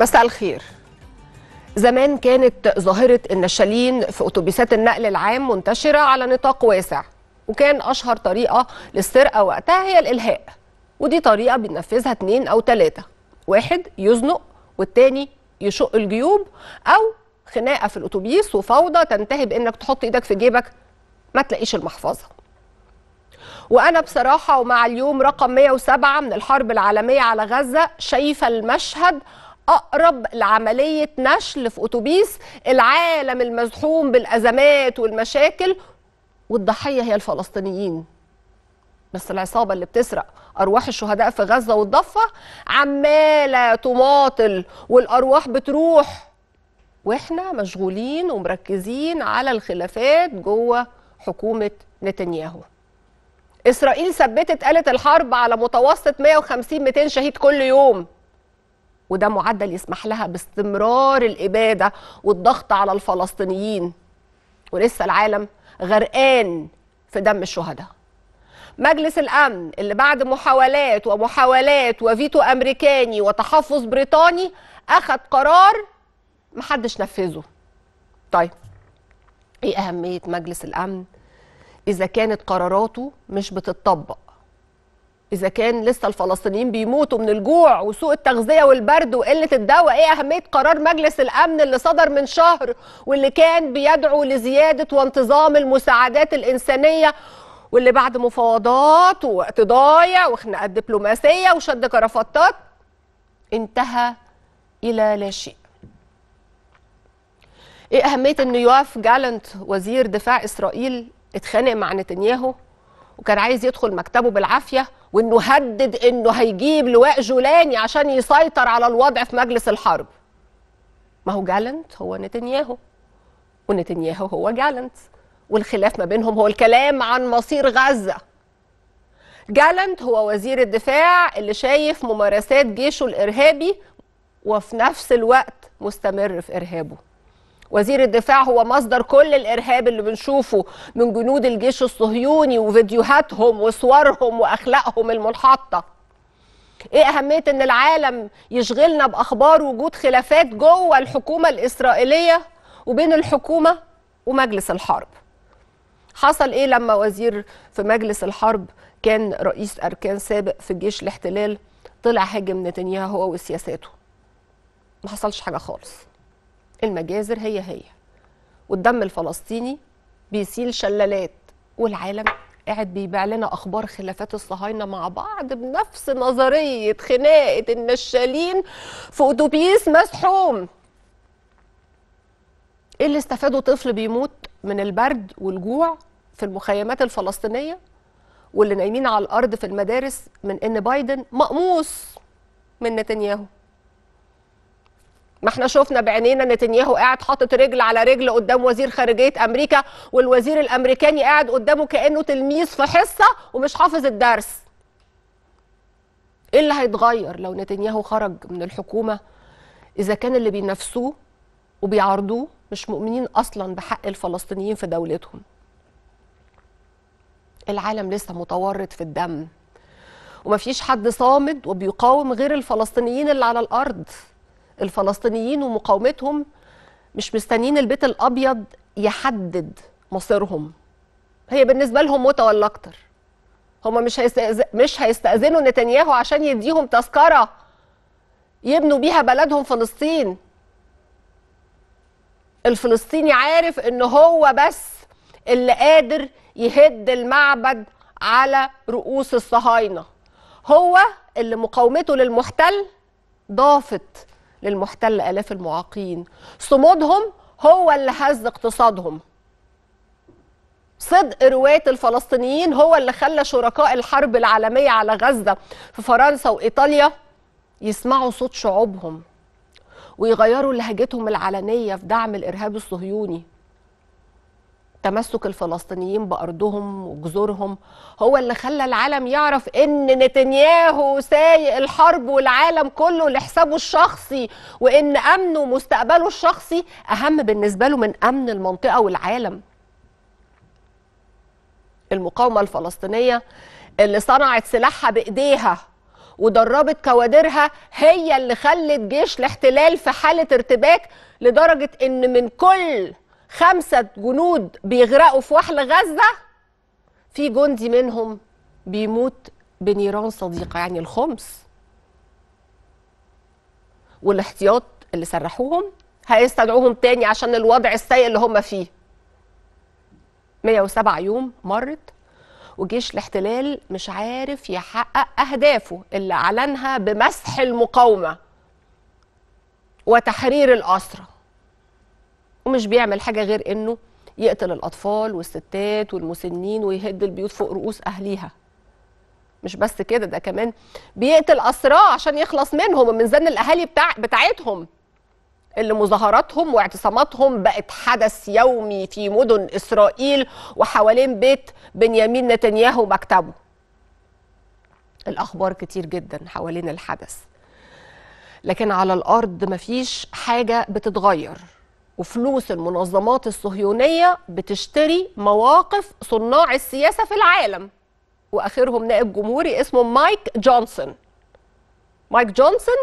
مساء الخير زمان كانت ظاهرة النشالين في أتوبيسات النقل العام منتشرة على نطاق واسع وكان أشهر طريقة للسرقة وقتها هي الإلهاء ودي طريقة بننفذها اتنين أو تلاتة واحد يزنق والتاني يشق الجيوب أو خناقة في الأتوبيس وفوضى تنتهي بإنك تحط إيدك في جيبك ما تلاقيش المحفظة وانا بصراحه ومع اليوم رقم 107 من الحرب العالميه على غزه شايفه المشهد اقرب لعمليه نشل في اتوبيس العالم المزحوم بالازمات والمشاكل والضحيه هي الفلسطينيين بس العصابه اللي بتسرق ارواح الشهداء في غزه والضفه عماله تماطل والارواح بتروح واحنا مشغولين ومركزين على الخلافات جوه حكومه نتنياهو اسرائيل ثبتت قالت الحرب على متوسط 150 200 شهيد كل يوم وده معدل يسمح لها باستمرار الاباده والضغط على الفلسطينيين ولسه العالم غرقان في دم الشهداء مجلس الامن اللي بعد محاولات ومحاولات وفيتو امريكاني وتحفظ بريطاني اخذ قرار محدش نفذه طيب ايه اهميه مجلس الامن اذا كانت قراراته مش بتطبق اذا كان لسه الفلسطينيين بيموتوا من الجوع وسوء التغذيه والبرد وقله الدواء ايه اهميه قرار مجلس الامن اللي صدر من شهر واللي كان بيدعو لزياده وانتظام المساعدات الانسانيه واللي بعد مفاوضات ووقت ضايع وخناقات دبلوماسيه وشد كرافتات انتهى الى لا شيء ايه اهميه ان يواف جالنت وزير دفاع اسرائيل اتخانق مع نتنياهو وكان عايز يدخل مكتبه بالعافيه وانه هدد انه هيجيب لواء جولاني عشان يسيطر على الوضع في مجلس الحرب ما هو جالنت هو نتنياهو ونتنياهو هو جالنت والخلاف ما بينهم هو الكلام عن مصير غزه جالنت هو وزير الدفاع اللي شايف ممارسات جيشه الارهابي وفي نفس الوقت مستمر في ارهابه وزير الدفاع هو مصدر كل الارهاب اللي بنشوفه من جنود الجيش الصهيوني وفيديوهاتهم وصورهم واخلاقهم المنحطه ايه اهميه ان العالم يشغلنا باخبار وجود خلافات جوه الحكومه الاسرائيليه وبين الحكومه ومجلس الحرب حصل ايه لما وزير في مجلس الحرب كان رئيس اركان سابق في جيش الاحتلال طلع هاجم نتنياهو هو وسياساته ما حصلش حاجه خالص المجازر هي هي والدم الفلسطيني بيسيل شلالات والعالم قاعد بيبيع لنا اخبار خلافات الصهاينه مع بعض بنفس نظريه خناقه النشالين في اتوبيس مسحوم ايه اللي استفادوا طفل بيموت من البرد والجوع في المخيمات الفلسطينيه واللي نايمين على الارض في المدارس من ان بايدن مقموص من نتنياهو ما احنا شفنا بعينينا نتنياهو قاعد حاطط رجل على رجل قدام وزير خارجيه امريكا والوزير الامريكاني قاعد قدامه كانه تلميذ في حصه ومش حافظ الدرس ايه اللي هيتغير لو نتنياهو خرج من الحكومه اذا كان اللي بينافسوه وبيعارضوه مش مؤمنين اصلا بحق الفلسطينيين في دولتهم العالم لسه متورط في الدم ومفيش حد صامد وبيقاوم غير الفلسطينيين اللي على الارض الفلسطينيين ومقاومتهم مش مستنيين البيت الابيض يحدد مصيرهم هي بالنسبه لهم موته ولا اكتر هم مش هيستأذ... مش هيستاذنوا نتنياهو عشان يديهم تذكره يبنوا بيها بلدهم فلسطين الفلسطيني عارف ان هو بس اللي قادر يهد المعبد على رؤوس الصهاينه هو اللي مقاومته للمحتل ضافت للمحتل آلاف المعاقين صمودهم هو اللي هز اقتصادهم صدق رواية الفلسطينيين هو اللي خلى شركاء الحرب العالمية على غزة في فرنسا وإيطاليا يسمعوا صوت شعوبهم ويغيروا لهجتهم العلنية في دعم الإرهاب الصهيوني تمسك الفلسطينيين بارضهم وجذورهم هو اللي خلى العالم يعرف ان نتنياهو سايق الحرب والعالم كله لحسابه الشخصي وان امنه ومستقبله الشخصي اهم بالنسبه له من امن المنطقه والعالم المقاومه الفلسطينيه اللي صنعت سلاحها بايديها ودربت كوادرها هي اللي خلت جيش الاحتلال في حاله ارتباك لدرجه ان من كل خمسة جنود بيغرقوا في وحل غزة في جندي منهم بيموت بنيران صديقة يعني الخمس والاحتياط اللي سرحوهم هيستدعوهم تاني عشان الوضع السيء اللي هم فيه 107 يوم مرت وجيش الاحتلال مش عارف يحقق أهدافه اللي أعلنها بمسح المقاومة وتحرير الأسرة ومش بيعمل حاجه غير انه يقتل الاطفال والستات والمسنين ويهد البيوت فوق رؤوس اهليها مش بس كده ده كمان بيقتل اسراه عشان يخلص منهم ومن زن الاهالي بتاع بتاعتهم اللي مظاهراتهم واعتصاماتهم بقت حدث يومي في مدن اسرائيل وحوالين بيت بنيامين نتنياهو ومكتبه الاخبار كتير جدا حوالين الحدث لكن على الارض مفيش حاجه بتتغير وفلوس المنظمات الصهيونية بتشتري مواقف صناع السياسة في العالم وآخرهم نائب جمهوري اسمه مايك جونسون مايك جونسون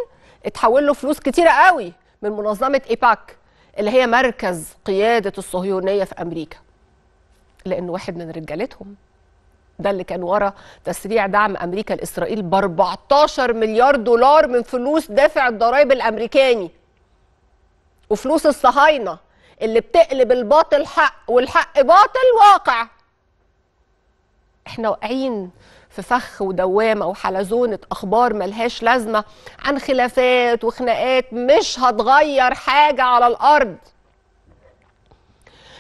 اتحول له فلوس كتيرة قوي من منظمة إيباك اللي هي مركز قيادة الصهيونية في أمريكا لأن واحد من رجالتهم ده اللي كان ورا تسريع دعم أمريكا لإسرائيل ب 14 مليار دولار من فلوس دافع الضرائب الأمريكاني وفلوس الصهاينه اللي بتقلب الباطل حق والحق باطل واقع احنا واقعين في فخ ودوامه وحلزونه اخبار ملهاش لازمه عن خلافات وخناقات مش هتغير حاجه على الارض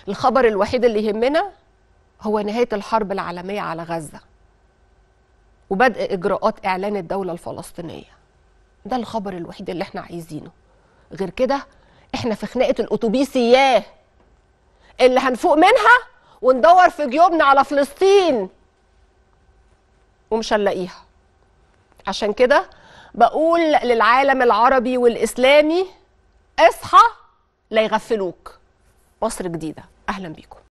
الخبر الوحيد اللي يهمنا هو نهايه الحرب العالميه على غزه وبدء اجراءات اعلان الدوله الفلسطينيه ده الخبر الوحيد اللي احنا عايزينه غير كده احنا في خناقه الاتوبيس ياه اللي هنفوق منها وندور في جيوبنا على فلسطين ومش هنلاقيها عشان كده بقول للعالم العربي والاسلامي اصحى لا يغفلوك مصر جديده اهلا بيكم